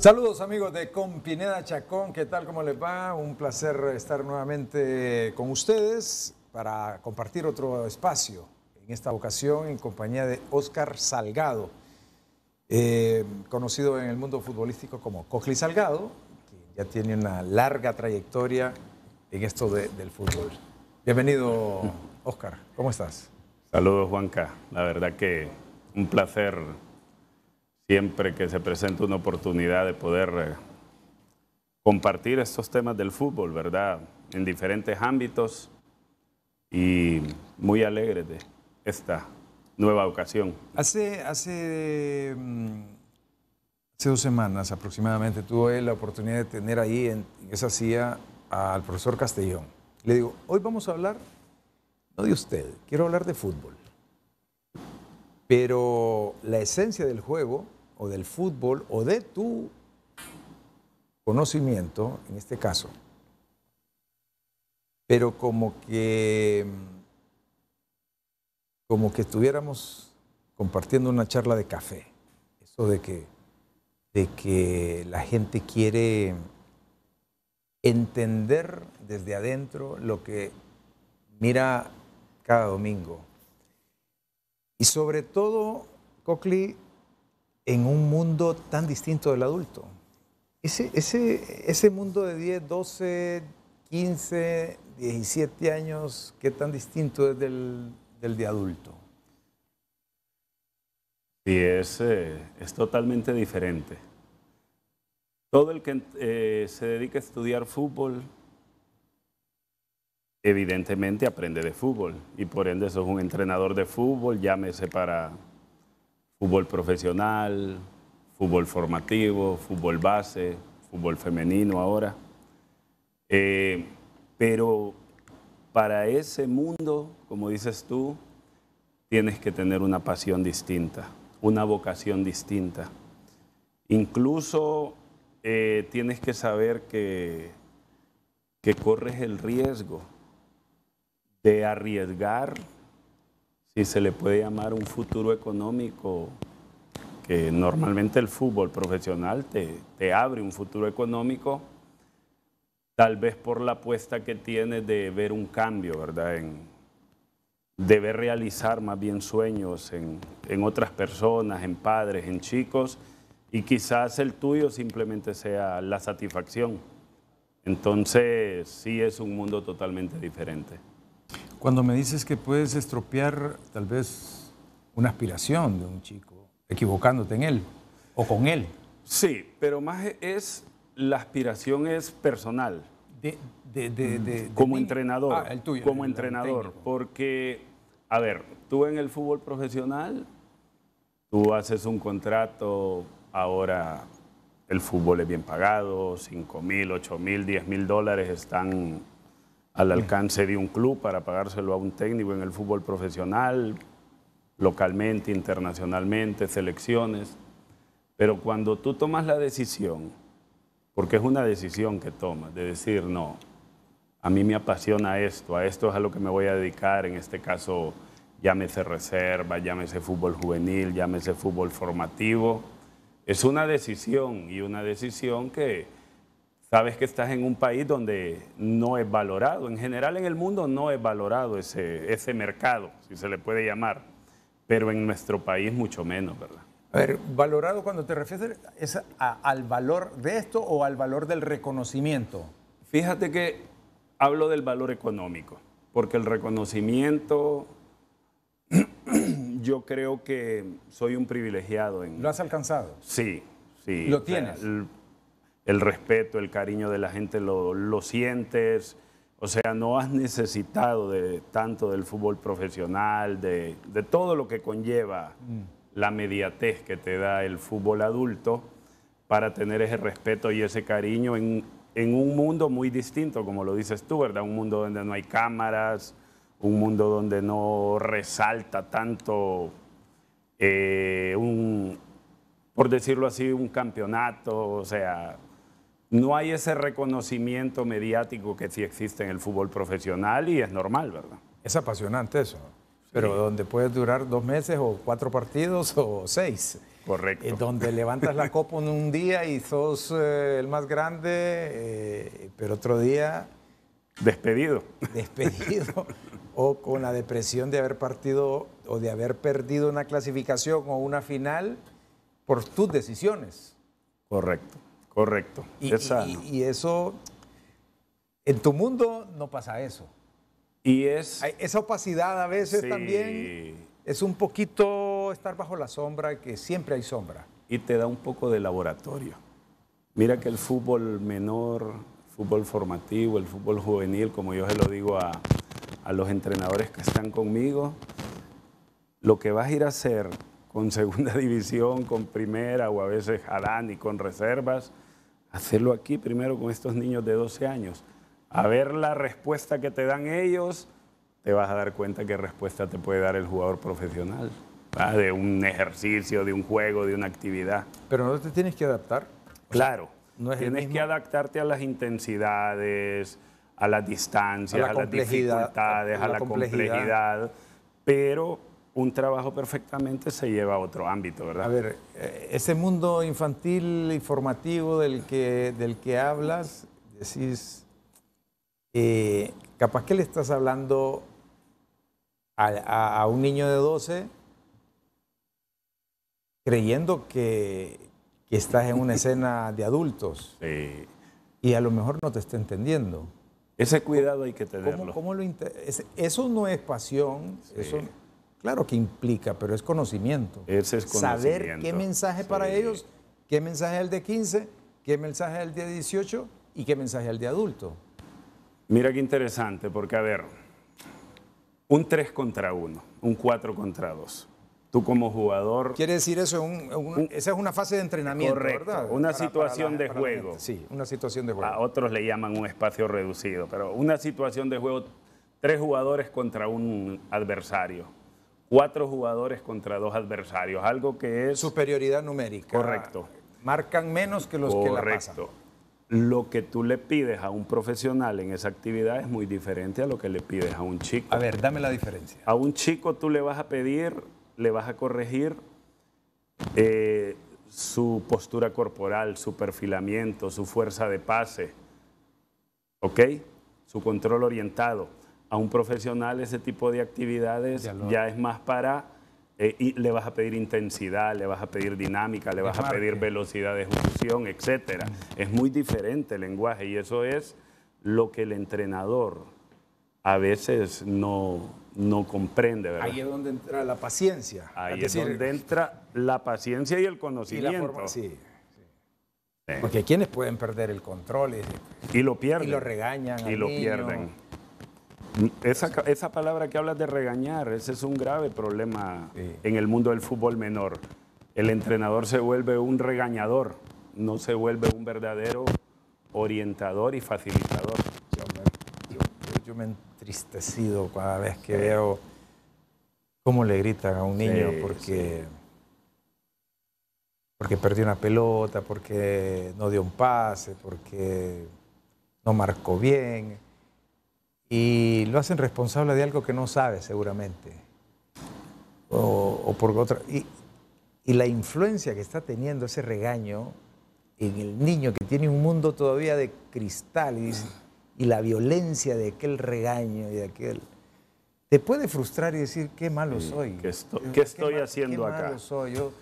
Saludos amigos de Compineda Chacón, ¿qué tal? ¿Cómo les va? Un placer estar nuevamente con ustedes para compartir otro espacio, en esta ocasión en compañía de Óscar Salgado, eh, conocido en el mundo futbolístico como Cogli Salgado, que ya tiene una larga trayectoria en esto del fútbol. Bienvenido, Óscar, ¿cómo estás? Saludos, Juanca. La verdad que un placer siempre que se presenta una oportunidad de poder eh, compartir estos temas del fútbol, ¿verdad? En diferentes ámbitos y muy alegre de esta nueva ocasión. Hace, hace, mm, hace dos semanas aproximadamente tuve la oportunidad de tener ahí en, esa silla al profesor Castellón. Le digo, hoy vamos a hablar, no de usted, quiero hablar de fútbol. Pero la esencia del juego o del fútbol o de tu conocimiento, en este caso, pero como que, como que estuviéramos compartiendo una charla de café. Eso de que, de que la gente quiere entender desde adentro lo que mira cada domingo. Y sobre todo, Cockley en un mundo tan distinto del adulto. Ese, mundo de 10, 12, 15, 17 años, ¿qué tan distinto es del, de adulto? Sí, eh, es, totalmente diferente. Todo el que eh, se dedica a estudiar fútbol, evidentemente aprende de fútbol y por ende sos un entrenador de fútbol, llámese para fútbol profesional, fútbol formativo, fútbol base, fútbol femenino ahora. Eh, pero para ese mundo, como dices tú, tienes que tener una pasión distinta, una vocación distinta. Incluso eh, tienes que saber que, que corres el riesgo de arriesgar si se le puede llamar un futuro económico, que normalmente el fútbol profesional te, abre un futuro económico, tal vez por la apuesta que tiene de ver un cambio, ¿verdad? de ver realizar más bien sueños en, en otras personas, en padres, en chicos, y quizás el tuyo simplemente sea la satisfacción. Entonces, sí es un mundo totalmente diferente. Cuando me dices que puedes estropear tal vez una aspiración de un chico, equivocándote en él o con él. Sí, pero más e-, es, la aspiración es personal. De, mm. como entrenador. Ah, el tuyo, como entrenador. Porque, a ver, tú en el fútbol profesional, tú haces un contrato, ahora el fútbol es bien pagado, 5 mil, 8 mil, 10 mil dólares están al alcance de un club para pagárselo a un técnico en el fútbol profesional, localmente, internacionalmente, selecciones. Pero cuando tú tomas la decisión, porque es una decisión que tomas, de decir, no, a mí me apasiona esto, a esto es a lo que me voy a dedicar, en este caso llámese reserva, llámese fútbol juvenil, llámese fútbol formativo, es una decisión y una decisión que sabes que estás en un país donde no es valorado. En general en el mundo no es valorado ese, ese mercado, si se le puede llamar, pero en nuestro país mucho menos, ¿verdad? A ver, valorado cuando te refieres es al valor de esto o al valor del reconocimiento. Fíjate que hablo del valor económico, porque el reconocimiento, yo creo que soy un privilegiado en... ¿Lo has alcanzado? Sí, sí. ¿Lo tienes? el respeto, el cariño de la gente lo, sientes. O sea, no has necesitado de, tanto del fútbol profesional, de, todo lo que conlleva mm. la mediatez que te da el fútbol adulto para tener ese respeto y ese cariño en, un mundo muy distinto, como lo dices tú, ¿verdad? Un mundo donde no hay cámaras, un mundo donde no resalta tanto eh, un, por decirlo así, un campeonato, o sea, no hay ese reconocimiento mediático que sí existe en el fútbol profesional y es normal, ¿verdad? Es apasionante eso, pero donde puedes durar dos meses o cuatro partidos o seis. Correcto. Eh, donde levantas la copa en un día y sos eh, el más grande, eh, pero otro día... Despedido. Despedido. o con la depresión de haber partido o de haber perdido una clasificación o una final por tus decisiones. Correcto. Correcto. Y, eso, en tu mundo no pasa eso. Y es... esa opacidad a veces también es un poquito estar bajo la sombra, que siempre hay sombra. Y te da un poco de laboratorio. Mira que el fútbol menor, fútbol formativo, el fútbol juvenil, como yo se lo digo a, a los entrenadores que están conmigo, lo que vas a ir a hacer con segunda división, con primera o a veces jalan y con reservas. Hacerlo aquí primero con estos niños de 12 años. A ver la respuesta que te dan ellos, te vas a dar cuenta qué respuesta te puede dar el jugador profesional. De un ejercicio, de un juego, de una actividad. Pero no te tienes que adaptar. Claro. tienes que adaptarte a las intensidades, a las distancias, a, las dificultades, a la, complejidad, pero un trabajo perfectamente se lleva a otro ámbito, ¿verdad? A ver, eh, ese mundo infantil y formativo del que, del que hablas, decís, eh, capaz que le estás hablando a, un niño de 12 creyendo que, estás en una escena de adultos. Y a lo mejor no te está entendiendo. Ese cuidado hay que tenerlo. ¿Cómo, lo eso no es pasión, Claro que implica, pero es conocimiento. es conocimiento. Saber qué mensaje para ellos, qué mensaje el de 15, qué mensaje el de 18 y qué mensaje el de adulto. Mira qué interesante, porque a ver, un 3 contra 1, un 4 contra 2. Tú como jugador... Quiere decir eso, esa es una fase de entrenamiento, ¿verdad? Una situación de juego. sí, una situación de juego. A otros le llaman un espacio reducido, pero una situación de juego, tres jugadores contra un adversario cuatro jugadores contra dos adversarios, algo que es... Superioridad numérica. Correcto. Marcan menos que los que la pasan. Lo que tú le pides a un profesional en esa actividad es muy diferente a lo que le pides a un chico. A ver, dame la diferencia. A un chico tú le vas a pedir, le vas a corregir eh, su postura corporal, su perfilamiento, su fuerza de pase, ¿ok? Su control orientado a un profesional ese tipo de actividades ya, es más para... Eh, y le vas a pedir intensidad, le vas a pedir dinámica, le vas a pedir velocidad de ejecución, etc. Mm. Es muy diferente el lenguaje y eso es lo que el entrenador a veces no, comprende. Ahí es donde entra la paciencia. Ahí es, donde entra la paciencia y el conocimiento. Porque quienes pueden perder el control eh, y, lo pierden. Y lo regañan. Y lo pierden. Esa, esa palabra que hablas de regañar, ese es un grave problema en el mundo del fútbol menor. El entrenador se vuelve un regañador, no se vuelve un verdadero orientador y facilitador. Yo me, he entristecido cada vez que veo cómo le gritan a un niño porque, porque perdió una pelota, porque no dio un pase, porque no marcó bien y lo hacen responsable de algo que no sabe seguramente. O, por otra. Y, y la influencia que está teniendo ese regaño en el niño que tiene un mundo todavía de cristal y, la violencia de aquel regaño y de aquel... Te puede frustrar y decir, qué malo soy. ¿Qué estoy, haciendo estoy ¿Qué haciendo acá? Malo soy. Yo,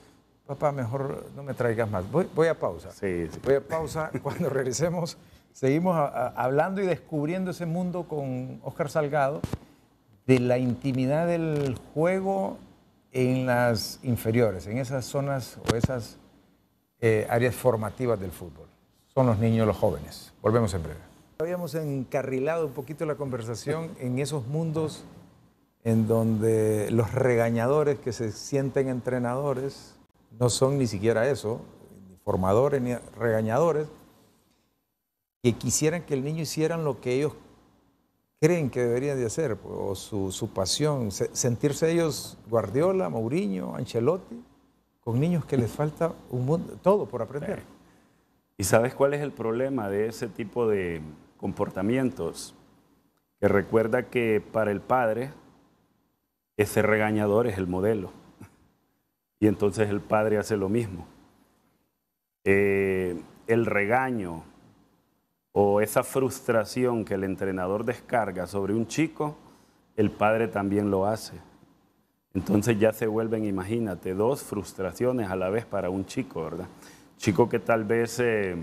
papá, mejor no me traigas más. Voy, voy a pausa. Sí, sí. Voy a pausa. Cuando regresemos, Seguimos hablando y descubriendo ese mundo con Oscar Salgado de la intimidad del juego en las inferiores, en esas zonas o esas eh, áreas formativas del fútbol. Son los niños, los jóvenes. Volvemos en breve. Habíamos encarrilado un poquito la conversación en esos mundos en donde los regañadores que se sienten entrenadores no son ni siquiera eso, ni formadores ni regañadores, que quisieran que el niño hiciera lo que ellos creen que deberían de hacer, pues, o su, pasión, sentirse ellos Guardiola, Mourinho, Ancelotti, con niños que les falta un mundo, todo por aprender. ¿Y sabes cuál es el problema de ese tipo de comportamientos? Que recuerda que para el padre ese regañador es el modelo. Y entonces el padre hace lo mismo. Eh, el regaño, o esa frustración que el entrenador descarga sobre un chico, el padre también lo hace. Entonces ya se vuelven, imagínate, dos frustraciones a la vez para un chico, ¿verdad? Chico que tal vez, eh,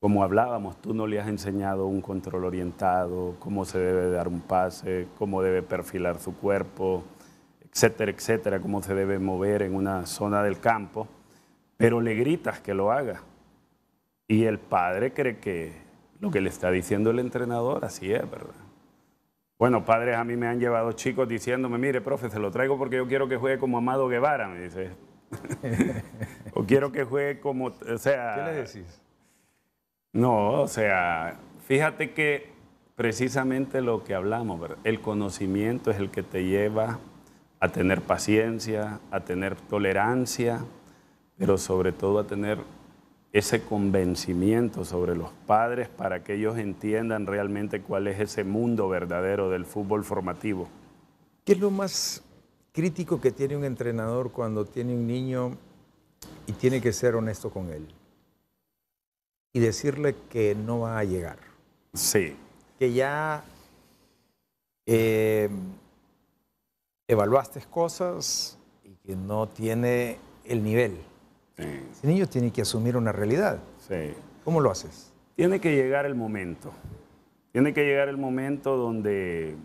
como hablábamos, tú no le has enseñado un control orientado, cómo se debe dar un pase, cómo debe perfilar su cuerpo, etcétera, etcétera, cómo se debe mover en una zona del campo, pero le gritas que lo haga y el padre cree que lo que le está diciendo el entrenador, así es, ¿verdad? Bueno, padres a mí me han llevado chicos diciéndome, mire, profe, se lo traigo porque yo quiero que juegue como Amado Guevara, me dice. o quiero que juegue como, o sea... ¿Qué le decís? No, o sea, fíjate que precisamente lo que hablamos, el conocimiento es el que te lleva a tener paciencia, a tener tolerancia, pero sobre todo a tener ese convencimiento sobre los padres para que ellos entiendan realmente cuál es ese mundo verdadero del fútbol formativo. ¿Qué es lo más crítico que tiene un entrenador cuando tiene un niño y tiene que ser honesto con él? Y decirle que no va a llegar. Sí. Que ya eh, evaluaste cosas y que no tiene el nivel ese niño tiene que asumir una realidad. ¿Cómo lo haces? Tiene que llegar el momento. Tiene que llegar el momento donde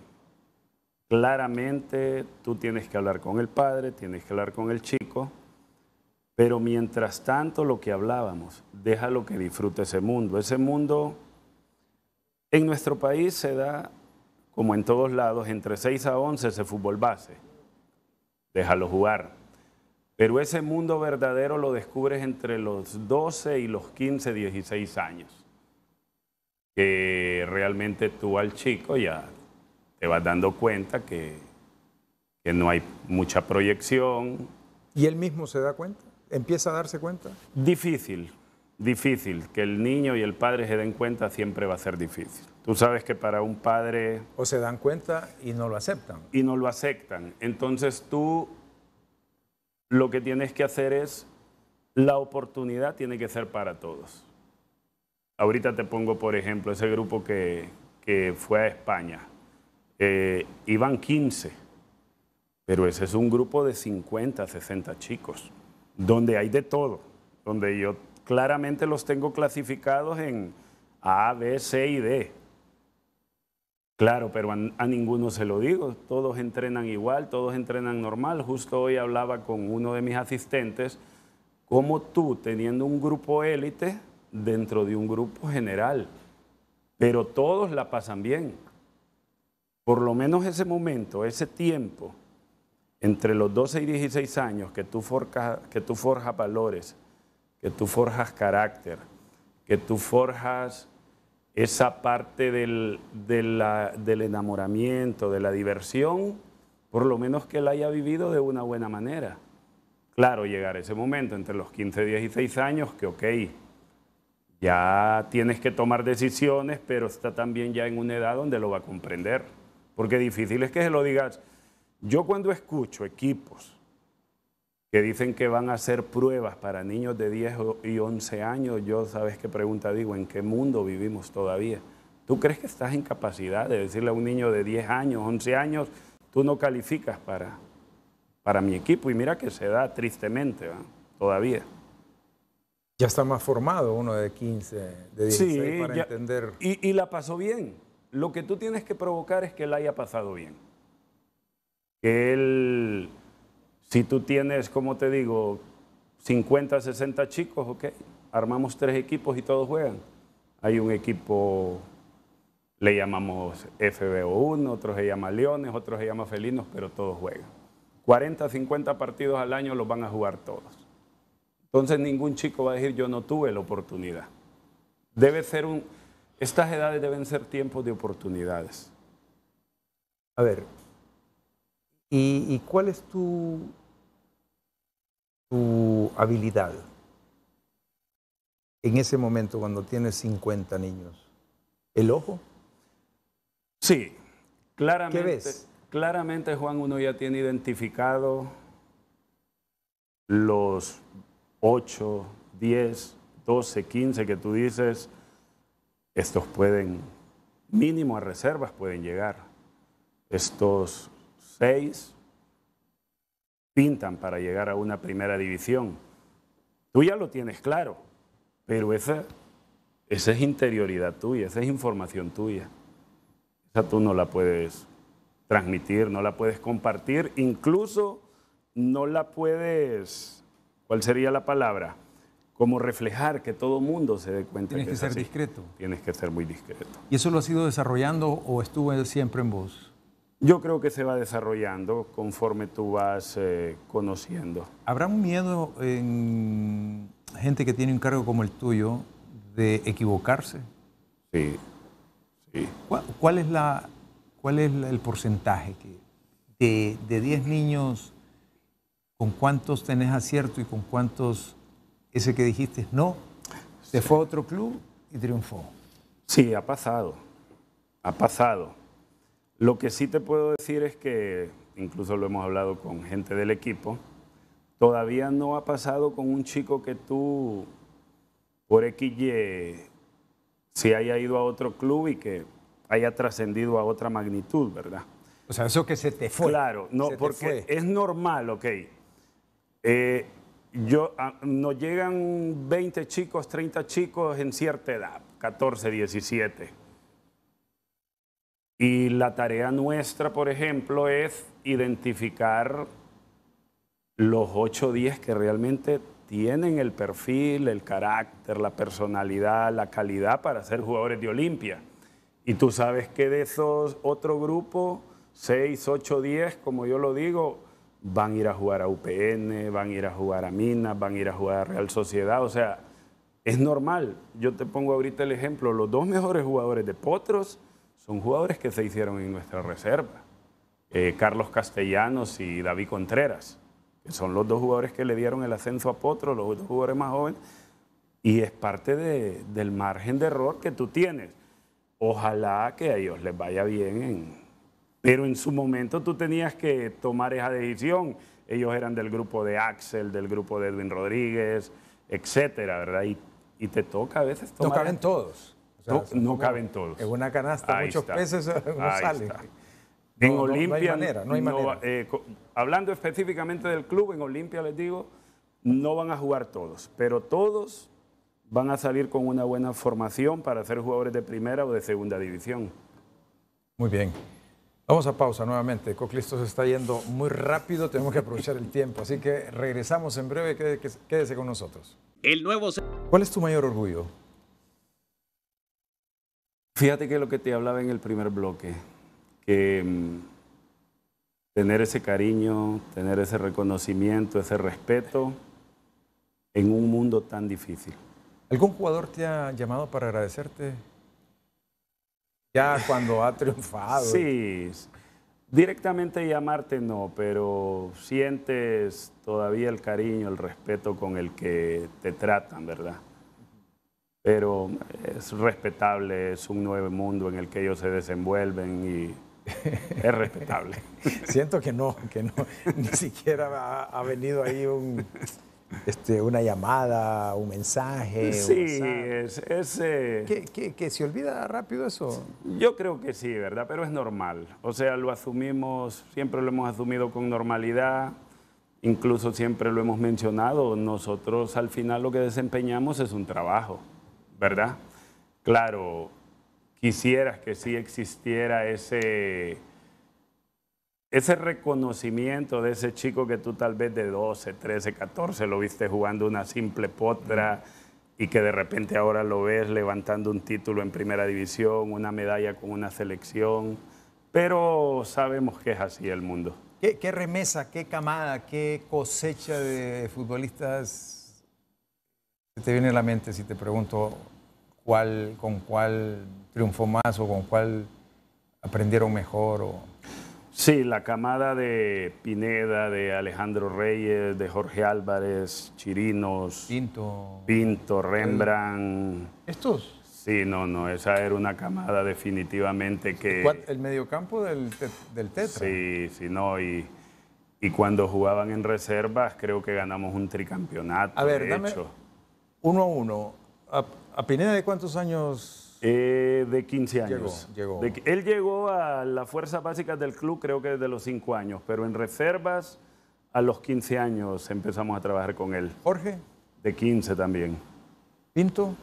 claramente tú tienes que hablar con el padre, tienes que hablar con el chico, pero mientras tanto lo que hablábamos, déjalo que disfrute ese mundo. Ese mundo en nuestro país se da, como en todos lados, entre 6 a 11 ese fútbol base. Déjalo jugar. Pero ese mundo verdadero lo descubres entre los 12 y los 15, 16 años. Que realmente tú al chico ya te vas dando cuenta que, que no hay mucha proyección. ¿Y él mismo se da cuenta? ¿Empieza a darse cuenta? Difícil, difícil. Que el niño y el padre se den cuenta siempre va a ser difícil. Tú sabes que para un padre... O se dan cuenta y no lo aceptan. Y no lo aceptan. Entonces tú lo que tienes que hacer es, la oportunidad tiene que ser para todos. Ahorita te pongo, por ejemplo, ese grupo que, fue a España. Eh, iban 15, pero ese es un grupo de 50, 60 chicos, donde hay de todo, donde yo claramente los tengo clasificados en A, B, C y D. Claro, pero a, ninguno se lo digo. Todos entrenan igual, todos entrenan normal. Justo hoy hablaba con uno de mis asistentes, como tú, teniendo un grupo élite dentro de un grupo general, pero todos la pasan bien. Por lo menos ese momento, ese tiempo, entre los 12 y 16 años, que tú, que tú forjas valores, que tú forjas carácter, que tú forjas esa parte del, enamoramiento, de la diversión, por lo menos que la haya vivido de una buena manera. Claro, llegar a ese momento entre los 15 y 16 años, que ok, ya tienes que tomar decisiones, pero está también ya en una edad donde lo va a comprender. Porque difícil es que se lo digas. Yo cuando escucho equipos que dicen que van a hacer pruebas para niños de 10 y 11 años, yo sabes qué pregunta digo, ¿en qué mundo vivimos todavía? ¿Tú crees que estás en capacidad de decirle a un niño de 10 años, 11 años, tú no calificas para, para mi equipo? Y mira que se da tristemente todavía. Ya está más formado uno de 15, de 16 para entender. Y, y la pasó bien. Lo que tú tienes que provocar es que la haya pasado bien. Que él si tú tienes, como te digo, 50, 60 chicos, ok, armamos tres equipos y todos juegan. Hay un equipo, le llamamos FBO1, otros se llama Leones, otros se llama Felinos, pero todos juegan. 40, 50 partidos al año los van a jugar todos. Entonces ningún chico va a decir yo no tuve la oportunidad. Debe ser un, estas edades deben ser tiempos de oportunidades. A ver, y cuál es tu tu habilidad. En ese momento, cuando tienes 50 niños, ¿el ojo? Sí, claramente. Claramente, Juan, uno ya tiene identificado los 8, 10, 12, 15 que tú dices, estos pueden, mínimo a reservas pueden llegar. Estos 6 pintan para llegar a una primera división. Tú ya lo tienes claro, pero esa, esa es interioridad tuya, esa es información tuya. Esa tú no la puedes transmitir, no la puedes compartir, incluso no la puedes, ¿cuál sería la palabra? Como reflejar que todo mundo se dé cuenta. Tienes que, ser discreto. Tienes que ser muy discreto. ¿Y eso lo has ido desarrollando o estuvo siempre en vos? Yo creo que se va desarrollando conforme tú vas eh, conociendo. ¿Habrá un miedo en gente que tiene un cargo como el tuyo de equivocarse? Sí, sí. ¿Cuál, es, la, cuál es el porcentaje? Que de, 10 niños, ¿con cuántos tenés acierto y con cuántos ese que dijiste no? se fue a otro club y triunfó. Sí, ha pasado, ha pasado lo que sí te puedo decir es que, incluso lo hemos hablado con gente del equipo, todavía no ha pasado con un chico que tú, por XY, se haya ido a otro club y que haya trascendido a otra magnitud, ¿verdad? O sea, eso que se te fue. Claro, no, porque es normal, ok. Eh, yo, ah, nos llegan 20 chicos, 30 chicos en cierta edad, 14, 17 y la tarea nuestra, por ejemplo, es identificar los 8 10 que realmente tienen el perfil, el carácter, la personalidad, la calidad para ser jugadores de Olimpia. Y tú sabes que de esos otro grupo, 6, 8, 10, como yo lo digo, van a ir a jugar a UPN, van a ir a jugar a Minas, van a ir a jugar a Real Sociedad. O sea, es normal. Yo te pongo ahorita el ejemplo. Los dos mejores jugadores de Potros son jugadores que se hicieron en nuestra reserva. Eh, Carlos Castellanos y David Contreras, que son los dos jugadores que le dieron el ascenso a Potro, los dos jugadores más jóvenes, y es parte del margen de error que tú tienes. Ojalá que a ellos les vaya bien, pero en su momento tú tenías que tomar esa decisión. Ellos eran del grupo de Axel, del grupo de Edwin Rodríguez, etcétera, ¿verdad? Y, y te toca a veces tomar. en todos no, caben todos. En una canasta, muchos peces no salen. En Olimpia. hablando específicamente del club, en Olimpia les digo, no van a jugar todos, pero todos van a salir con una buena formación para ser jugadores de primera o de segunda división. Muy bien. Vamos a pausa nuevamente. Coclisto se está yendo muy rápido, tenemos que aprovechar el tiempo, así que regresamos en breve, quédese, con nosotros. El nuevo... ¿Cuál es tu mayor orgullo? Fíjate que lo que te hablaba en el primer bloque, que mm, tener ese cariño, tener ese reconocimiento, ese respeto en un mundo tan difícil. ¿Algún jugador te ha llamado para agradecerte? Ya cuando ha triunfado. sí, directamente llamarte no, pero sientes todavía el cariño, el respeto con el que te tratan, ¿verdad? pero es respetable, es un nuevo mundo en el que ellos se desenvuelven y es respetable. Siento que no, que no, ni siquiera ha, venido ahí este, una llamada, un mensaje. Sí, es... es ¿Que, eh, que se olvida rápido eso? Yo creo que sí, ¿verdad? Pero es normal. O sea, lo asumimos, siempre lo hemos asumido con normalidad incluso siempre lo hemos mencionado, nosotros al final lo que desempeñamos es un trabajo. ¿verdad? Claro, quisieras que sí existiera ese, ese reconocimiento de ese chico que tú tal vez de 12, 13, 14 lo viste jugando una simple potra y que de repente ahora lo ves levantando un título en primera división, una medalla con una selección, pero sabemos que es así el mundo. qué remesa, qué camada, qué cosecha de futbolistas te viene a la mente si te pregunto cuál, con cuál triunfó más o con cuál aprendieron mejor? O... Sí, la camada de Pineda, de Alejandro Reyes, de Jorge Álvarez, Chirinos, Pinto, Pinto Rembrandt. ¿Estos? Sí, no, no, esa era una camada definitivamente que... El mediocampo del, del Tetra. Sí, sí, no, y, cuando jugaban en reservas creo que ganamos un tricampeonato, a ver, de hecho. Uno a uno, ¿A Pineda de cuántos años? Eh, de 15 años. Llegó, De, él llegó a la fuerza básica del club creo que desde los 5 años, pero en reservas a los 15 años empezamos a trabajar con él. Jorge. De 15 también. Pinto.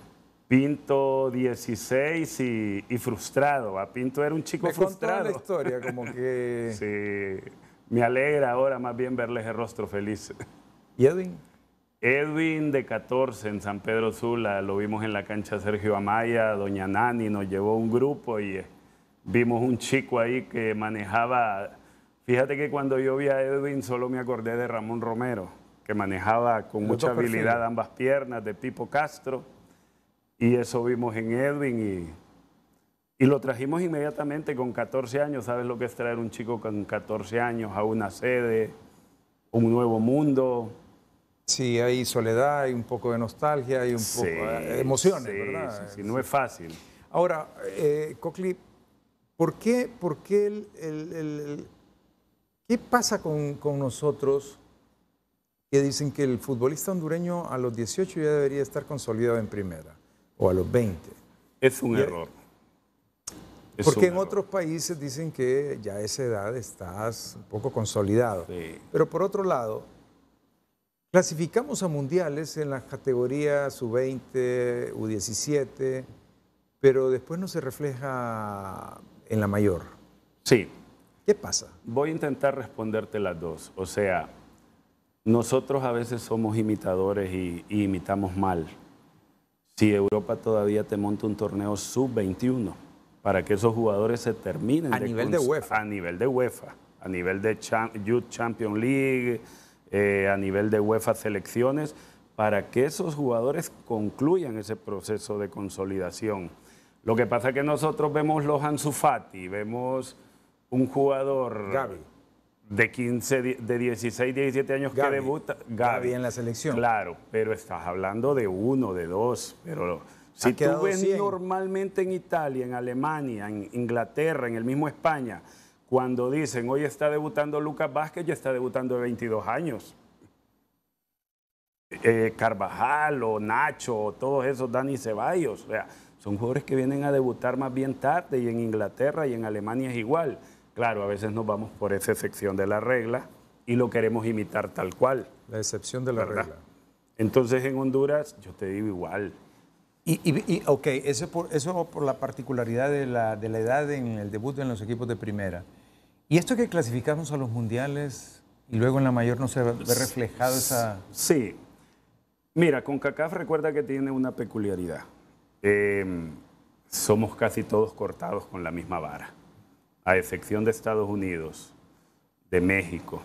Pinto 16 y, frustrado. A Pinto era un chico Me frustrado. Contó la historia, como que. sí. Me alegra ahora más bien verle el rostro feliz. ¿Y Edwin? Edwin de 14 en San Pedro Sula, lo vimos en la cancha Sergio Amaya, Doña Nani nos llevó un grupo y eh, vimos un chico ahí que manejaba, fíjate que cuando yo vi a Edwin solo me acordé de Ramón Romero, que manejaba con mucha habilidad ambas piernas, de Pipo Castro, y eso vimos en Edwin y, y lo trajimos inmediatamente con 14 años, ¿sabes lo que es traer un chico con 14 años a una sede, un nuevo mundo? Sí, hay soledad, hay un poco de nostalgia, hay un poco de eh, emociones, ¿verdad? Sí, sí, no es fácil. Ahora, eh, Cocli, ¿por qué, por qué el, pasa con, nosotros que dicen que el futbolista hondureño a los 18 ya debería estar consolidado en primera o a los 20? Es un error. porque en otros países dicen que ya a esa edad estás un poco consolidado. Pero por otro lado, Clasificamos a mundiales en las categorías sub 20 U17, pero después no se refleja en la mayor. Sí. ¿Qué pasa? Voy a intentar responderte las dos. O sea, nosotros a veces somos imitadores y, imitamos mal. Si Europa todavía te monta un torneo sub-21 para que esos jugadores se terminen. A nivel de UEFA. A nivel de UEFA, a nivel de Youth Champions League eh, a nivel de UEFA selecciones, para que esos jugadores concluyan ese proceso de consolidación. Lo que pasa es que nosotros vemos los Ansu vemos un jugador de 15, de 16, 17 años que debuta. Gaby. en la selección. Claro, pero estás hablando de uno, de dos, pero... Si tú ves normalmente en Italia, en Alemania, en Inglaterra, en el mismo España, cuando dicen, hoy está debutando Lucas Vázquez, ya está debutando de 22 años. Eh, Carvajal o Nacho o todos esos, Dani Ceballos, o sea, son jugadores que vienen a debutar más bien tarde y en Inglaterra y en Alemania es igual. Claro, a veces nos vamos por esa excepción de la regla y lo queremos imitar tal cual. La excepción de la regla. Entonces en Honduras, yo te digo igual, y, ok, eso por, eso por la particularidad de la, de la, edad en el debut en los equipos de primera. ¿Y esto que clasificamos a los mundiales y luego en la mayor no se ve reflejado esa...? Sí. Mira, con CACAF recuerda que tiene una peculiaridad. Em, somos casi todos cortados con la misma vara, a excepción de Estados Unidos, de México,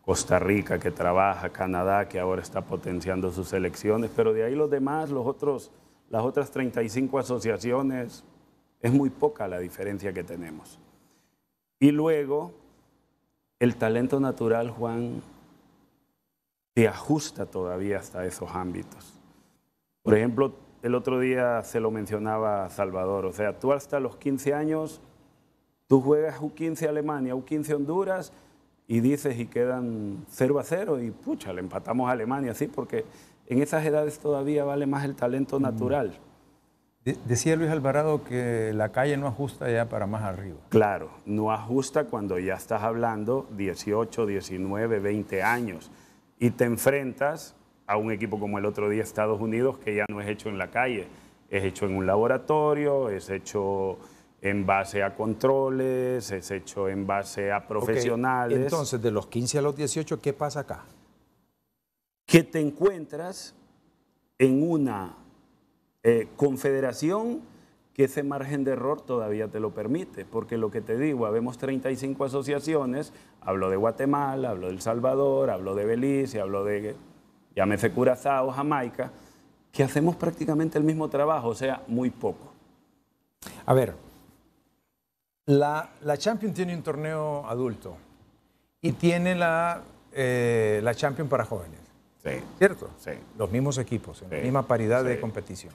Costa Rica que trabaja, Canadá que ahora está potenciando sus selecciones, pero de ahí los demás, los otros las otras 35 asociaciones, es muy poca la diferencia que tenemos. Y luego, el talento natural, Juan, te ajusta todavía hasta esos ámbitos. Por ejemplo, el otro día se lo mencionaba Salvador, o sea, tú hasta los 15 años, tú juegas U15 Alemania, U15 Honduras, y dices y quedan 0 a 0 y pucha, le empatamos a Alemania, sí, porque en esas edades todavía vale más el talento mm. natural. decía Luis Alvarado que la calle no ajusta ya para más arriba. Claro, no ajusta cuando ya estás hablando 18, 19, 20 años y te enfrentas a un equipo como el otro día Estados Unidos que ya no es hecho en la calle, es hecho en un laboratorio, es hecho en base a controles, es hecho en base a profesionales. Entonces, de los 15 a los 18, ¿qué pasa acá? que te encuentras en una eh, confederación que ese margen de error todavía te lo permite, porque lo que te digo, habemos 35 asociaciones, hablo de Guatemala, hablo de El Salvador, hablo de Belice, hablo de, llámese Curazao, Jamaica, que hacemos prácticamente el mismo trabajo, o sea, muy poco. A ver, la, la Champions tiene un torneo adulto y tiene la, eh, la Champions para jóvenes. ¿Cierto? Los mismos equipos, la misma paridad de competición.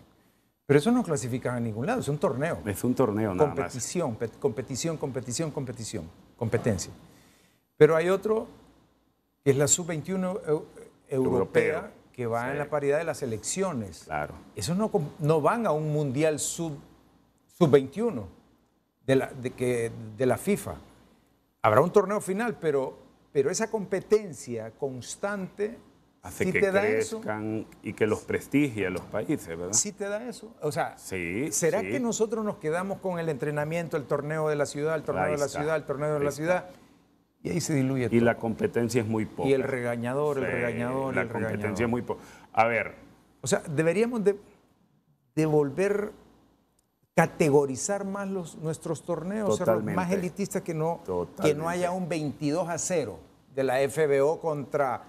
Pero eso no clasifica a ningún lado, es un torneo. Es un torneo, nada competición, Competición, competición, competición, competencia. Pero hay otro que es la sub-21 europea, que va en la paridad de las elecciones. Claro. Esos no, no van a un mundial sub-21 de, la, de, de la FIFA. Habrá un torneo final, pero, pero esa competencia constante hace que y que los prestigie a los países, ¿verdad? Sí te da eso. O sea, ¿será que nosotros nos quedamos con el entrenamiento, el torneo de la ciudad, el torneo de la ciudad, el torneo de la ciudad? Y ahí se diluye todo. Y la competencia es muy poca. Y el regañador, el regañador, la competencia es muy poca. A ver. O sea, deberíamos de, devolver categorizar más los, nuestros torneos, ser más elitistas que no, que no haya un 22 a 0 de la FBO contra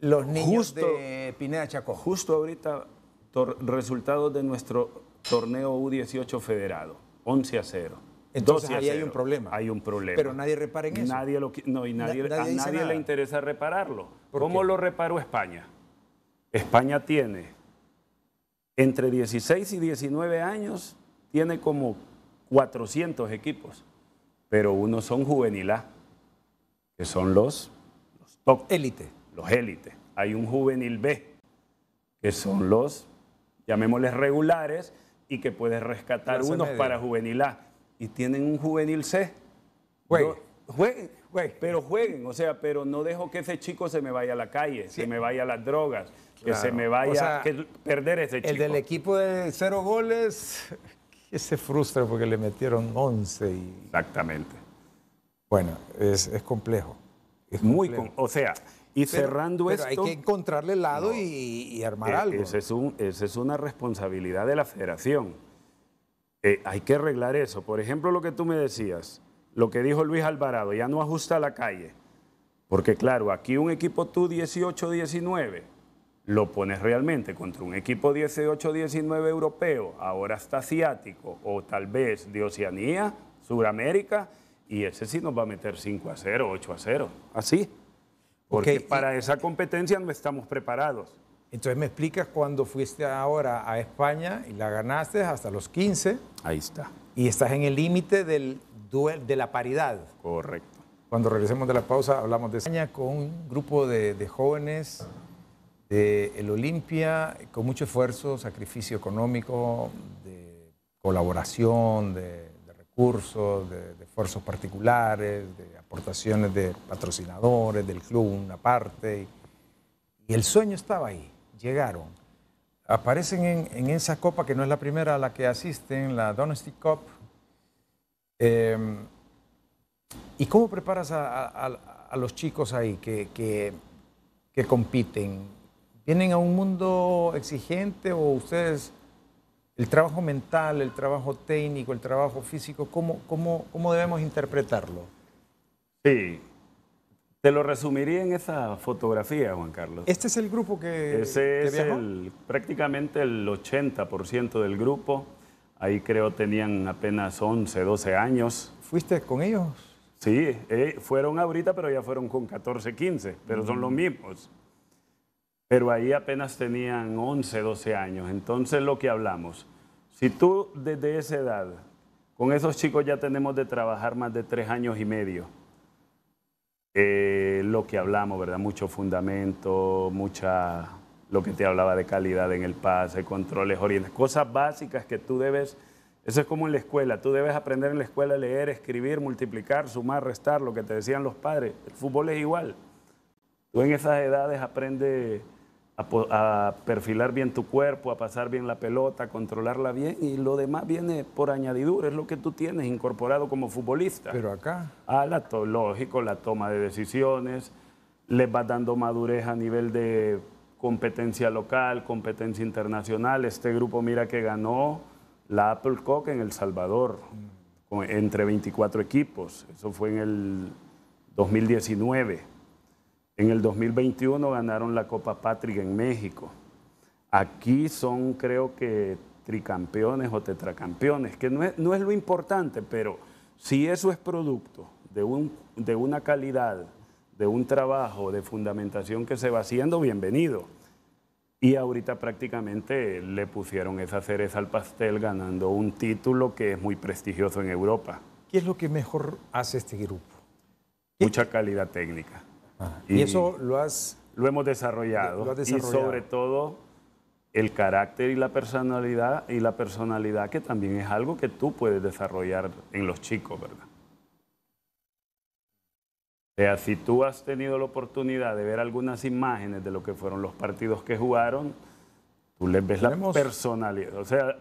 los niños de Pineda chaco Justo ahorita, resultados de nuestro torneo U18 federado, 11 a 0. Entonces ahí hay un problema. Hay un problema. Pero nadie repara en eso. Nadie lo, no, y nadie, a nadie le interesa repararlo. ¿Cómo lo reparó España? España tiene entre 16 y 19 años, tiene como 400 equipos, pero unos son juvenil que son los, los top. Élite los élites. Hay un juvenil B, que son los, llamémosles regulares, y que puedes rescatar unos para juvenil A. Y tienen un juvenil C. Jueguen. pero jueguen, o sea, pero no dejo que ese chico se me vaya a la calle, se me vaya a las drogas, que se me vaya, a perder ese chico. El del equipo de cero goles, que se frustra porque le metieron 11. Exactamente. Bueno, es, complejo. Es muy, complejo. o sea, y pero, cerrando pero Hay que encontrarle el lado y, armar e-, algo. Esa es, una responsabilidad de la federación. Eh, hay que arreglar eso. Por ejemplo, lo que tú me decías, lo que dijo Luis Alvarado, ya no ajusta la calle. Porque, claro, aquí un equipo tú 18-19 lo pones realmente contra un equipo 18-19 europeo, ahora está asiático o tal vez de Oceanía, Sudamérica, y ese sí nos va a meter 5 a 0, 8 a 0, así. Porque para esa competencia no estamos preparados. Entonces me explicas cuando fuiste ahora a España y la ganaste hasta los 15. Ahí está. Y estás en el límite del de la paridad. Correcto. Cuando regresemos de la pausa hablamos de España con un grupo de, jóvenes de El Olimpia, con mucho esfuerzo, sacrificio económico, de colaboración, de de, esfuerzos particulares, de aportaciones de patrocinadores, del club, una parte. Y, el sueño estaba ahí, llegaron. Aparecen en, esa copa, que no es la primera a la que asisten, la Dynasty Cup. Em, ¿Y cómo preparas a, los chicos ahí que, que, que compiten? ¿Vienen a un mundo exigente o ustedes el trabajo mental, el trabajo técnico, el trabajo físico, ¿cómo, cómo, cómo debemos interpretarlo? Sí, te lo resumiría en esa fotografía, Juan Carlos. ¿Este es el grupo que Ese es El, prácticamente el 80% del grupo. Ahí creo tenían apenas 11, 12 años. ¿Fuiste con ellos? Sí, eh, fueron ahorita, pero ya fueron con 14, 15, pero son los mm. mismos pero ahí apenas tenían 11, 12 años. Entonces lo que hablamos, si tú desde esa edad, con esos chicos ya tenemos de trabajar más de tres años y medio, eh, lo que hablamos, ¿verdad? Mucho fundamento, mucha, lo que te hablaba de calidad en el pase, controles, cosas básicas que tú debes, eso es como en la escuela, tú debes aprender en la escuela a leer, escribir, multiplicar, sumar, restar, lo que te decían los padres, el fútbol es igual. Tú en esas edades aprendes a, perfilar bien tu cuerpo, a pasar bien la pelota, a controlarla bien y lo demás viene por añadidura, es lo que tú tienes incorporado como futbolista. Pero acá. Ah, lógico, la toma de decisiones, les va dando madurez a nivel de competencia local, competencia internacional. Este grupo mira que ganó la Apple Cup en El Salvador, mm. entre 24 equipos. Eso fue en el 2019. En el 2021 ganaron la Copa Patria en México. Aquí son creo que tricampeones o tetracampeones, que no es, no es lo importante, pero si eso es producto de, un, de una calidad, de un trabajo, de fundamentación que se va haciendo, bienvenido. Y ahorita prácticamente le pusieron esa cereza al pastel ganando un título que es muy prestigioso en Europa. ¿Qué es lo que mejor hace este grupo? Mucha calidad técnica y, eso lo has... Lo hemos desarrollado. Y sobre todo el carácter y la personalidad y la personalidad que también es algo que tú puedes desarrollar en los chicos, ¿verdad? O sea, si tú has tenido la oportunidad de ver algunas imágenes de lo que fueron los partidos que jugaron, tú les ves la personalidad. O sea,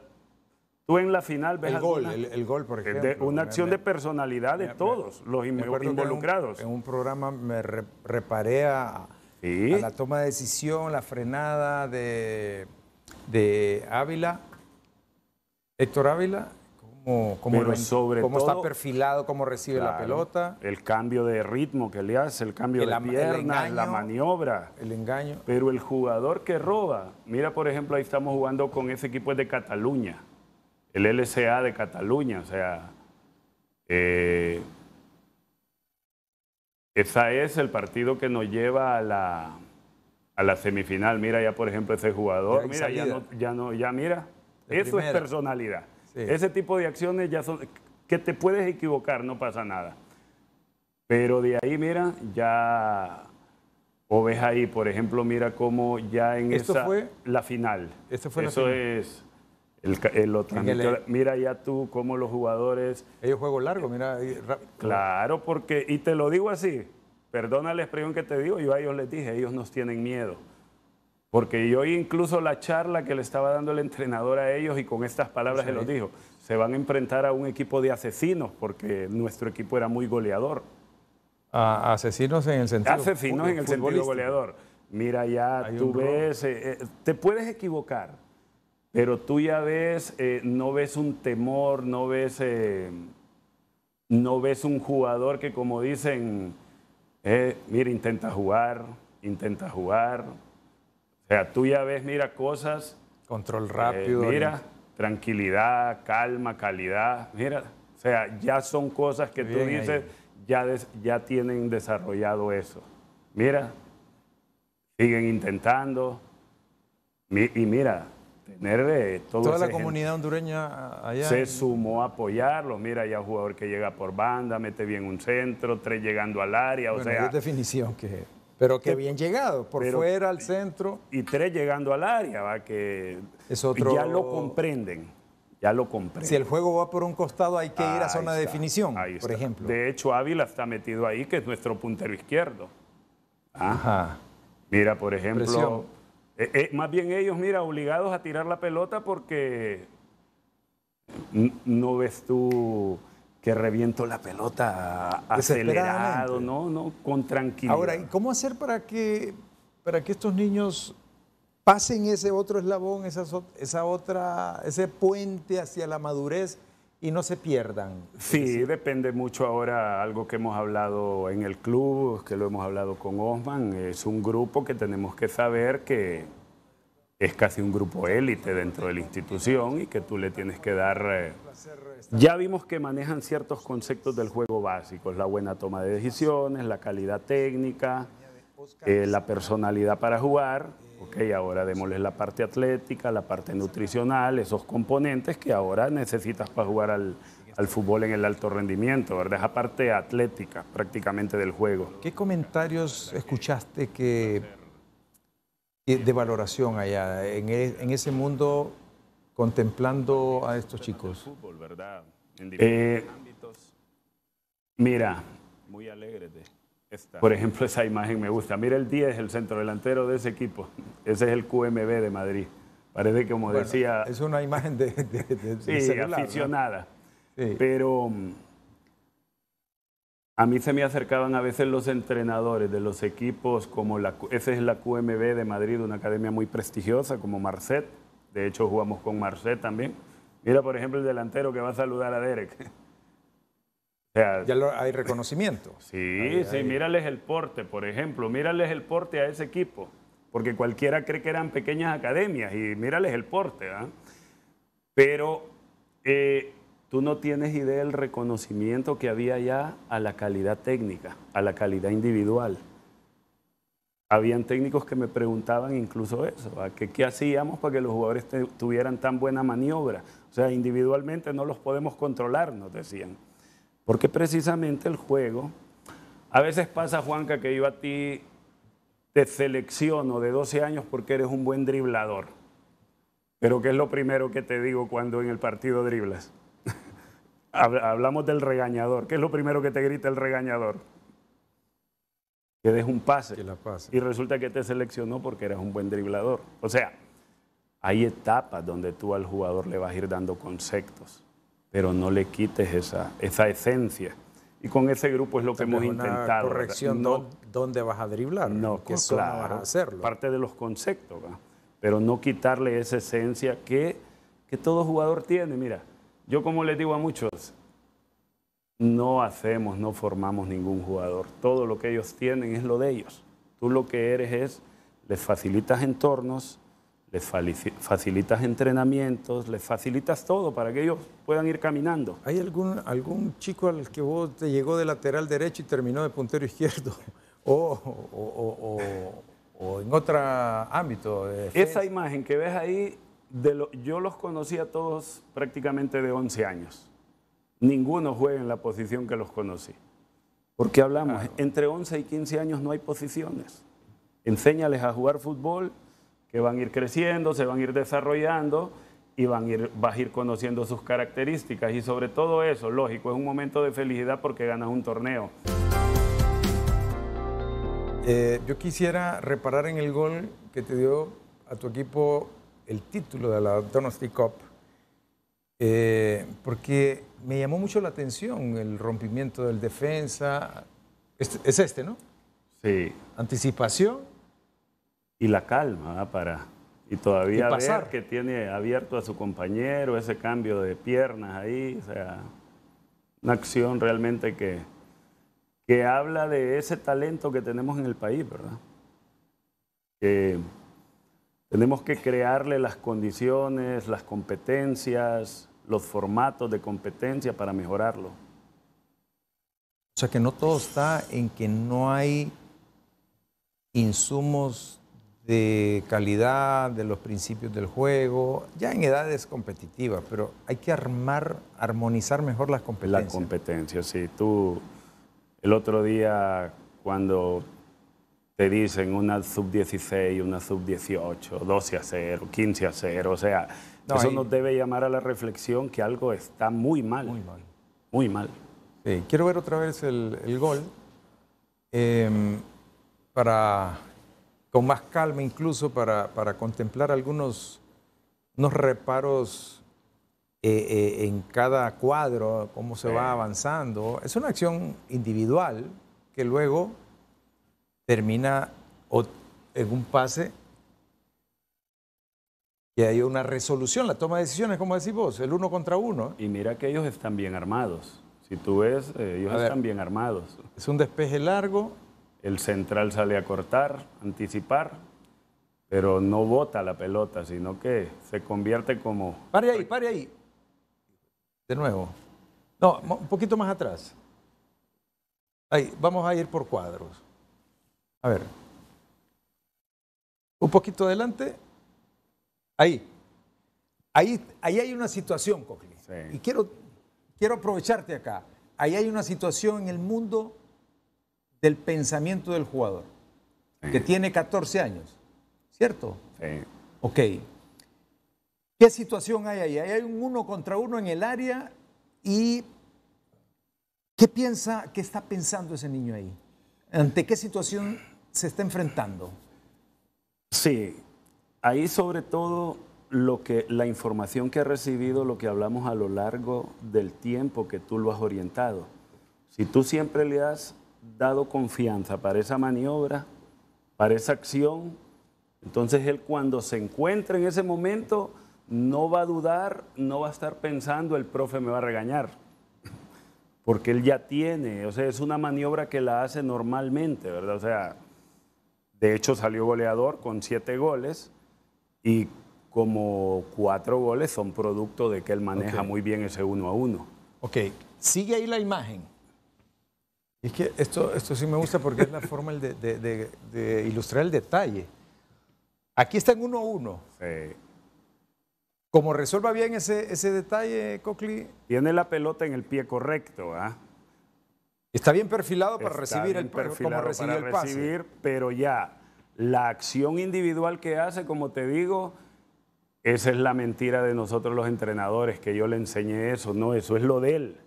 Tú en la final ves. El gol, el, gol, por ejemplo. una acción de personalidad de todos los involucrados. En un, programa me reparé a, la toma de decisión, la frenada de, Ávila, Héctor Ávila, como, cómo está perfilado, cómo recibe la pelota. El cambio de ritmo que le hace, el cambio de piernas, la maniobra. El engaño. Pero el jugador que roba, mira por ejemplo, ahí estamos jugando con ese equipo de Cataluña el LCA de Cataluña. O sea, eh, ese es el partido que nos lleva a la, a la semifinal. Mira ya, por ejemplo, ese jugador, mira, ya no, ya mira. Eso es personalidad. Ese tipo de acciones ya son, que te puedes equivocar, no pasa nada. Pero de ahí, mira, ya, o ves ahí, por ejemplo, mira cómo ya en esa, fue, la final. Eso fue Eso es el, eh. mira ya tú cómo los jugadores... Ellos juegan largo, mira. claro, porque, y te lo digo así, perdona la expresión que te digo, yo a ellos les dije, ellos nos tienen miedo. Porque yo incluso la charla que le estaba dando el entrenador a ellos y con estas palabras se los dijo, se van a enfrentar a un equipo de asesinos porque nuestro equipo era muy goleador. asesinos en el sentido Asesinos en el sentido goleador. Mira ya, tú ves, eh, eh, te puedes equivocar, pero tú ya ves, eh, no ves un temor, no ves, eh, no ves un jugador que como dicen, eh, mira, intenta jugar, intenta jugar. O sea, tú ya ves, mira, cosas. Control rápido. mira, tranquilidad, calma, calidad. Mira, o sea, ya son cosas que tú dices, ya, ya tienen desarrollado eso. Mira, siguen intentando. y mira, eh, toda la comunidad hondureña allá. Se sumó a apoyarlo. Mira, ya jugador que llega por banda, mete bien un centro, tres llegando al área. o sea, es definición que. Pero qué bien llegado, por fuera al centro. Y tres llegando al área, va que es otro... ya lo comprenden. Ya lo comprenden. Si el juego va por un costado, hay que ir a zona de definición, por ejemplo. De hecho, Ávila está metido ahí, que es nuestro puntero izquierdo. ¿Ah? Ajá. Mira, por ejemplo, eh, eh, más bien ellos, mira, obligados a tirar la pelota porque no ves tú que reviento la pelota acelerado, no, con tranquilidad. Ahora, ¿y cómo hacer para que, para que estos niños pasen ese otro eslabón, esa otra, ese puente hacia la madurez? y no se pierdan. Sí, depende mucho ahora algo que hemos hablado en el club, que lo hemos hablado con Osman, es un grupo que tenemos que saber que es casi un grupo élite dentro de la institución y que tú le tienes que dar... Eh, ya vimos que manejan ciertos conceptos del juego básicos, la buena toma de decisiones, la calidad técnica, eh, la personalidad para jugar Ok, ahora démosles la parte atlética, la parte nutricional, esos componentes que ahora necesitas para jugar al, fútbol en el alto rendimiento, ¿verdad? Esa parte atlética prácticamente del juego. ¿Qué comentarios escuchaste que, de valoración allá, e, en, ese mundo contemplando a estos chicos? ámbitos. Eh, mira, muy alegre de por ejemplo, esa imagen me gusta. Mira el 10, el centro delantero de ese equipo. Ese es el QMB de Madrid. Parece que, como decía... Es una imagen de... de, sí, aficionada. Pero mm, a mí se me acercaban a veces los entrenadores de los equipos, como la, es la QMB de Madrid, una academia muy prestigiosa, como Marcet. De hecho, jugamos con Marcet también. Mira, por ejemplo, el delantero que va a saludar a Derek ya hay reconocimiento. Sí, sí, mírales el porte, por ejemplo, mírales el porte a ese equipo, porque cualquiera cree que eran pequeñas academias y mírales el porte, ¿ah? Pero eh, tú no tienes idea del reconocimiento que había ya a la calidad técnica, a la calidad individual. Habían técnicos que me preguntaban incluso eso, ¿ah? ¿qué hacíamos para que los jugadores tuvieran tan buena maniobra? O sea, individualmente no los podemos controlar, nos decían. Porque precisamente el juego, a veces pasa, Juanca, que yo a ti te selecciono de 12 años porque eres un buen driblador. Pero ¿qué es lo primero que te digo cuando en el partido driblas? Hablamos del regañador. ¿Qué es lo primero que te grita el regañador? Que des un pase. la Y resulta que te seleccionó porque eras un buen driblador. O sea, hay etapas donde tú al jugador le vas a ir dando conceptos pero no le quites esa, esa esencia. Y con ese grupo es lo que hemos intentado. corrección, ¿dónde vas a driblar? No, claro, parte de los conceptos, pero no quitarle esa esencia que, que todo jugador tiene. Mira, yo como les digo a muchos, no hacemos, no formamos ningún jugador. Todo lo que ellos tienen es lo de ellos. Tú lo que eres es, les facilitas entornos, les facilitas entrenamientos, les facilitas todo para que ellos puedan ir caminando. ¿Hay algún, algún chico al que vos te llegó de lateral derecho y terminó de puntero izquierdo? o, o, o, en otro ámbito. Esa imagen que ves ahí, de yo los conocí a todos prácticamente de 11 años. Ninguno juega en la posición que los conocí. Porque hablamos, entre 11 y 15 años no hay posiciones. Enséñales a jugar fútbol que van a ir creciendo, se van a ir desarrollando y van a ir, vas a ir conociendo sus características. Y sobre todo eso, lógico, es un momento de felicidad porque ganas un torneo. Eh, yo quisiera reparar en el gol que te dio a tu equipo el título de la Donosti Cup, eh, porque me llamó mucho la atención el rompimiento del defensa. es este, ¿no? Sí. Anticipación y la calma ¿verdad? para y todavía ver que tiene abierto a su compañero ese cambio de piernas ahí, o sea, una acción realmente que, que habla de ese talento que tenemos en el país, ¿verdad? Que tenemos que crearle las condiciones, las competencias, los formatos de competencia para mejorarlo. O sea que no todo está en que no hay insumos de calidad, de los principios del juego, ya en edades competitivas, pero hay que armar, armonizar mejor las competencias. Las competencias, sí. Tú, el otro día, cuando te dicen una sub-16, una sub-18, 12 a 0, 15 a 0, o sea, eso nos debe llamar a la reflexión que algo está muy mal. Muy mal. Muy mal. Sí, quiero ver otra vez el, gol em, para con más calma incluso para, para contemplar algunos unos reparos eh, eh, en cada cuadro, cómo se va avanzando. Es una acción individual que luego termina en un pase y hay una resolución, la toma de decisiones, como decís vos, el uno contra uno. Y mira que ellos están bien armados. Si tú ves, eh, ellos están bien armados. Es un despeje largo, el central sale a cortar, anticipar, pero no bota la pelota, sino que se convierte como... Pare ahí, pare ahí. De nuevo. No, un poquito más atrás. Ahí, vamos a ir por cuadros. A ver. Un poquito adelante. Ahí. Ahí, ahí hay una situación, Cochle. Y quiero, quiero aprovecharte acá. Ahí hay una situación en el mundo del pensamiento del jugador, que tiene 14 años, ¿cierto? Sí. Ok. ¿Qué situación hay ahí? Hay un uno contra uno en el área y ¿qué piensa, qué está pensando ese niño ahí? ¿Ante qué situación se está enfrentando? Sí, ahí sobre todo lo que la información que ha recibido, lo que hablamos a lo largo del tiempo que tú lo has orientado. Si tú siempre le has dado confianza para esa maniobra, para esa acción, entonces él cuando se encuentra en ese momento no va a dudar, no va a estar pensando el profe me va a regañar, porque él ya tiene, o sea, es una maniobra que la hace normalmente, ¿verdad? O sea, de hecho salió goleador con siete goles y como cuatro goles son producto de que él maneja muy bien ese uno a uno. Ok, sigue ahí la imagen es que esto, esto sí me gusta porque es la forma de, ilustrar el detalle. Aquí está en uno a uno. Sí. Como resuelva bien ese, detalle, Cocli. Tiene la pelota en el pie correcto, ¿ah? Está bien perfilado para recibir el perfilado el pase. pero ya la acción individual que hace, como te digo, esa es la mentira de nosotros los entrenadores que yo le enseñé eso, no, eso es lo de él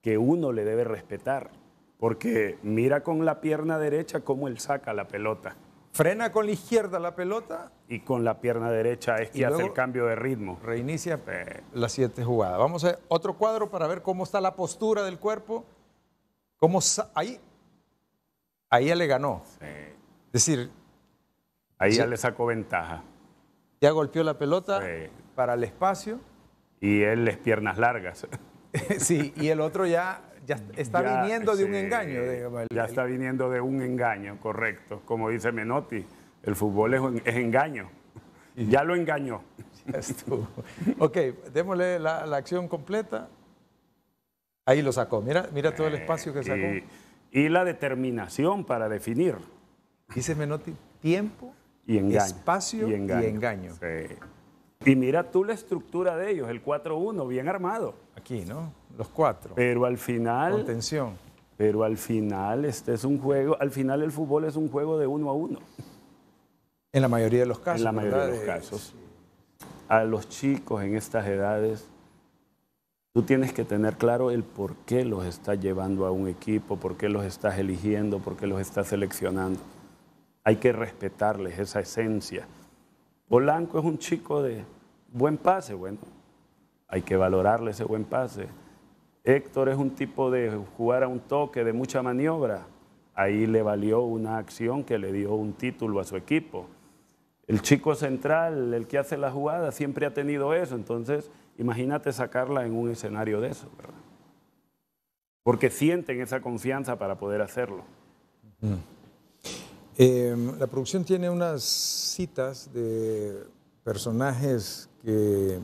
que uno le debe respetar porque mira con la pierna derecha cómo él saca la pelota. Frena con la izquierda la pelota. Y con la pierna derecha es que hace el cambio de ritmo. Reinicia eh, la siguiente siete Vamos a otro cuadro para ver cómo está la postura del cuerpo. Cómo ahí, ahí ya le ganó. Es decir. Ahí ya le sacó ventaja. Ya golpeó la pelota para el espacio. Y él es piernas largas. sí, y el otro ya ya mm, está viniendo de un engaño. ya está viniendo de un engaño, correcto. Como dice Menotti, el fútbol es, engaño. Ya lo engañó. Ya estuvo. ok, démosle la, acción completa. Ahí lo sacó. Mira, mira todo el eh, espacio que sacó. Y, la determinación para definir. Dice Menotti, tiempo, y engaño, espacio y engaño. y mira tú la estructura de ellos, el 4-1, bien armado. Aquí, ¿no? Los cuatro. Pero al final. atención Pero al final, este es un juego. Al final, el fútbol es un juego de uno a uno. En la mayoría de los casos. En la mayoría de los casos. A los chicos en estas edades, tú tienes que tener claro el por qué los estás llevando a un equipo, por qué los estás eligiendo, por qué los estás seleccionando. Hay que respetarles esa esencia. Polanco es un chico de buen pase, bueno, hay que valorarle ese buen pase. Héctor es un tipo de jugar a un toque, de mucha maniobra. Ahí le valió una acción que le dio un título a su equipo. El chico central, el que hace la jugada, siempre ha tenido eso. Entonces, imagínate sacarla en un escenario de eso, ¿verdad? Porque sienten esa confianza para poder hacerlo. Eh, la producción tiene unas citas de personajes que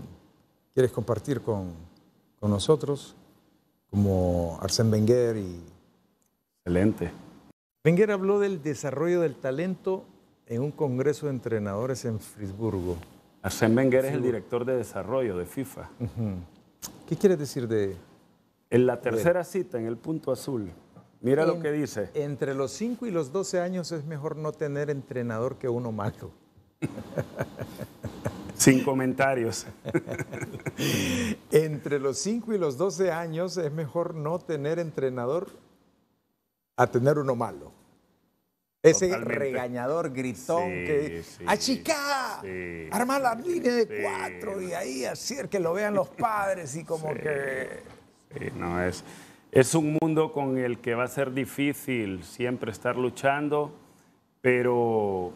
quieres compartir con nosotros como Arsène Wenger y... Excelente. Wenger habló del desarrollo del talento en un congreso de entrenadores en Friburgo. Arsène Wenger es el director de desarrollo de FIFA. ¿Qué quieres decir de...? En la tercera cita, en el punto azul, mira lo que dice. Entre los 5 y los 12 años es mejor no tener entrenador que uno malo. Sin comentarios. Entre los 5 y los 12 años es mejor no tener entrenador a tener uno malo. Ese regañador gritón que sí, achica, arma la línea de cuatro y ahí así es que lo vean los padres y como que... no, es, es un mundo con el que va a ser difícil siempre estar luchando, pero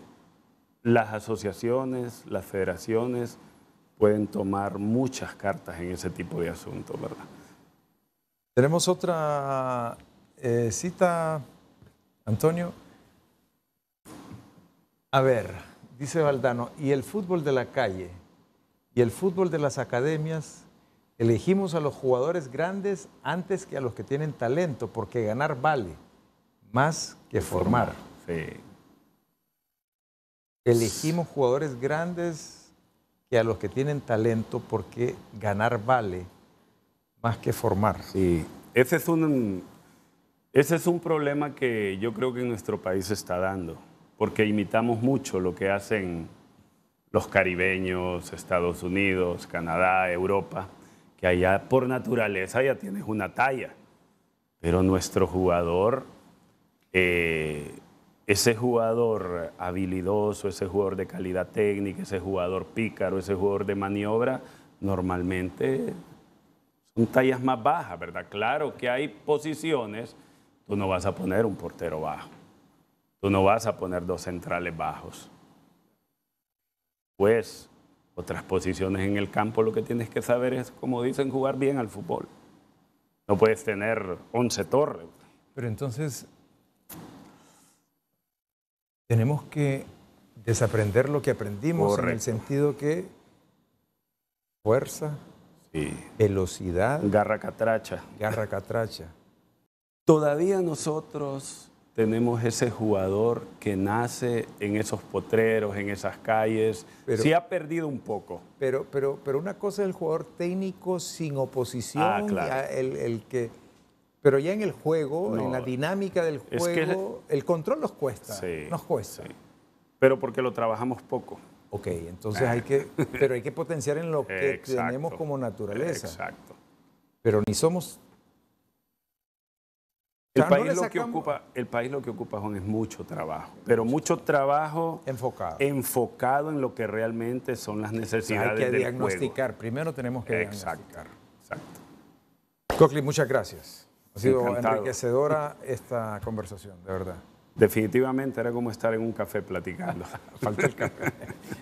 las asociaciones, las federaciones pueden tomar muchas cartas en ese tipo de asuntos, ¿verdad? Tenemos otra eh, cita, Antonio. A ver, dice Valdano, y el fútbol de la calle y el fútbol de las academias, elegimos a los jugadores grandes antes que a los que tienen talento, porque ganar vale más que formar elegimos jugadores grandes que a los que tienen talento, porque ganar vale más que formar. Sí, ese es un, ese es un problema que yo creo que en nuestro país está dando, porque imitamos mucho lo que hacen los caribeños, Estados Unidos, Canadá, Europa, que allá por naturaleza ya tienes una talla, pero nuestro jugador... Eh, ese jugador habilidoso, ese jugador de calidad técnica, ese jugador pícaro, ese jugador de maniobra, normalmente son tallas más bajas, ¿verdad? Claro que hay posiciones, tú no vas a poner un portero bajo, tú no vas a poner dos centrales bajos. Pues otras posiciones en el campo lo que tienes que saber es, como dicen, jugar bien al fútbol. No puedes tener 11 torres. Pero entonces tenemos que desaprender lo que aprendimos en el sentido que fuerza, sí. velocidad. Garra catracha. Garra catracha. Todavía nosotros tenemos ese jugador que nace en esos potreros, en esas calles. sí ha perdido un poco. Pero, pero, pero una cosa es el jugador técnico sin oposición, ah, el, el que pero ya en el juego, en la dinámica del juego, el control nos cuesta. nos cuesta. Pero porque lo trabajamos poco. Ok, entonces hay que, pero hay que potenciar en lo que tenemos como naturaleza. Exacto. Pero ni somos. El, país lo que ocupa, el país lo que ocupa, Juan, es mucho trabajo, pero mucho trabajo enfocado, enfocado en lo que realmente son las necesidades. Hay que diagnosticar, primero tenemos que exacto, diagnosticar. Exacto. Cockley, muchas gracias. Ha sido enriquecedora esta conversación, de verdad. Definitivamente era como estar en un café platicando. Falta el café.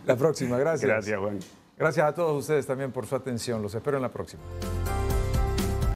La próxima, gracias. Gracias, Juan. Gracias a todos ustedes también por su atención. Los espero en la próxima.